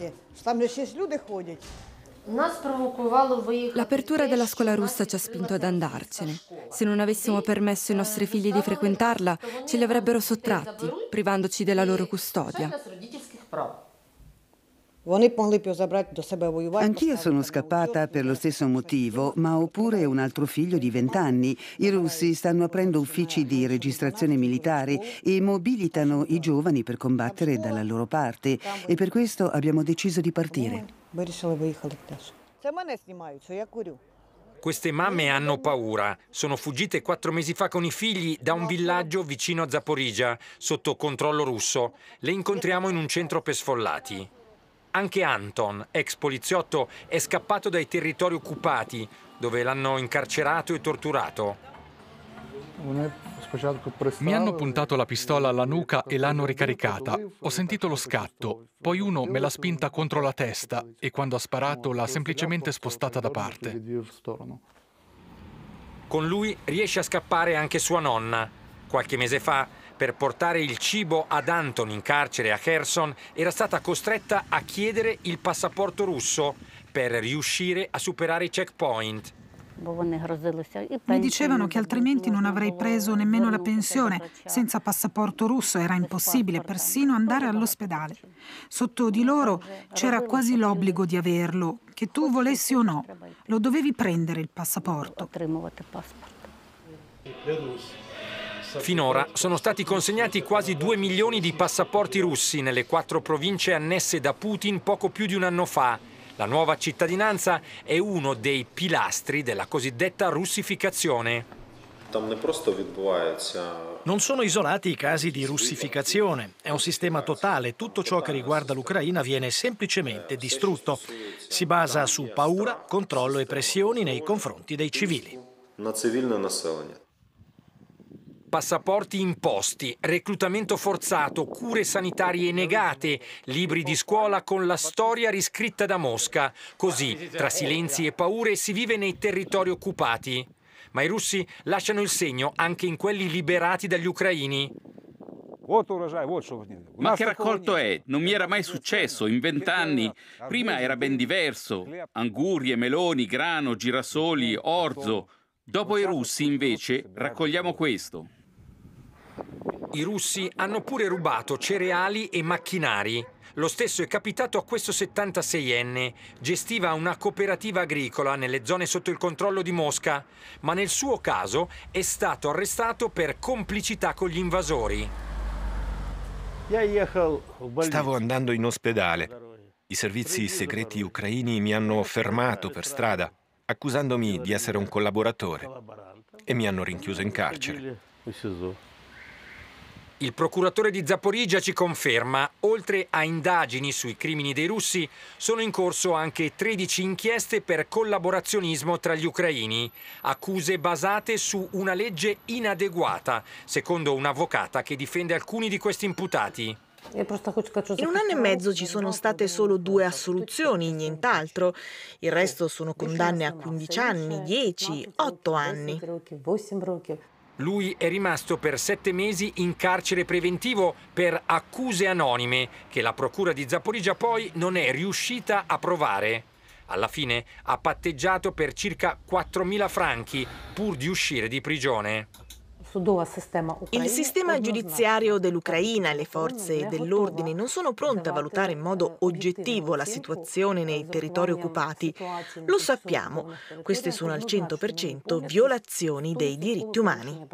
місці. Там не люди ходять. L'apertura della scuola russa ci ha spinto ad andarcene. Se non avessimo permesso ai nostri figli di frequentarla, ce li avrebbero sottratti, privandoci della loro custodia. Anch'io sono scappata per lo stesso motivo, ma ho pure un altro figlio di 20 anni. I russi stanno aprendo uffici di registrazione militare e mobilitano i giovani per combattere dalla loro parte e per questo abbiamo deciso di partire. Queste mamme hanno paura. Sono fuggite quattro mesi fa con i figli da un villaggio vicino a Zaporizia, sotto controllo russo. Le incontriamo in un centro per sfollati. Anche Anton, ex poliziotto, è scappato dai territori occupati, dove l'hanno incarcerato e torturato. Mi hanno puntato la pistola alla nuca e l'hanno ricaricata. Ho sentito lo scatto, poi uno me l'ha spinta contro la testa e quando ha sparato l'ha semplicemente spostata da parte. Con lui riesce a scappare anche sua nonna. Qualche mese fa per portare il cibo ad Anton in carcere a Kherson era stata costretta a chiedere il passaporto russo per riuscire a superare i checkpoint. Mi dicevano che altrimenti non avrei preso nemmeno la pensione. Senza passaporto russo era impossibile persino andare all'ospedale. Sotto di loro c'era quasi l'obbligo di averlo, che tu volessi o no. Lo dovevi prendere il passaporto. Finora sono stati consegnati quasi 2 milioni di passaporti russi nelle quattro province annesse da Putin poco più di un anno fa. La nuova cittadinanza è uno dei pilastri della cosiddetta russificazione. Non sono isolati i casi di russificazione, è un sistema totale, tutto ciò che riguarda l'Ucraina viene semplicemente distrutto. Si basa su paura, controllo e pressioni nei confronti dei civili passaporti imposti, reclutamento forzato, cure sanitarie negate, libri di scuola con la storia riscritta da Mosca. Così, tra silenzi e paure, si vive nei territori occupati. Ma i russi lasciano il segno anche in quelli liberati dagli ucraini. Ma che raccolto è? Non mi era mai successo in vent'anni. Prima era ben diverso. Angurie, meloni, grano, girasoli, orzo. Dopo i russi invece raccogliamo questo. I russi hanno pure rubato cereali e macchinari. Lo stesso è capitato a questo 76enne. Gestiva una cooperativa agricola nelle zone sotto il controllo di Mosca, ma nel suo caso è stato arrestato per complicità con gli invasori. Stavo andando in ospedale. I servizi segreti ucraini mi hanno fermato per strada, accusandomi di essere un collaboratore e mi hanno rinchiuso in carcere. Il procuratore di Zaporigia ci conferma, oltre a indagini sui crimini dei russi, sono in corso anche 13 inchieste per collaborazionismo tra gli ucraini, accuse basate su una legge inadeguata, secondo un'avvocata che difende alcuni di questi imputati. In un anno e mezzo ci sono state solo due assoluzioni, nient'altro. Il resto sono condanne a 15 anni, 10, 8 anni lui è rimasto per sette mesi in carcere preventivo per accuse anonime che la procura di Zaporigia poi non è riuscita a provare. Alla fine ha patteggiato per circa 4.000 franchi pur di uscire di prigione. Il sistema giudiziario dell'Ucraina e le forze dell'ordine non sono pronte a valutare in modo eh, oggettivo la situazione nei territori occupati. Lo sappiamo, queste sono al 100% violazioni dei diritti umani.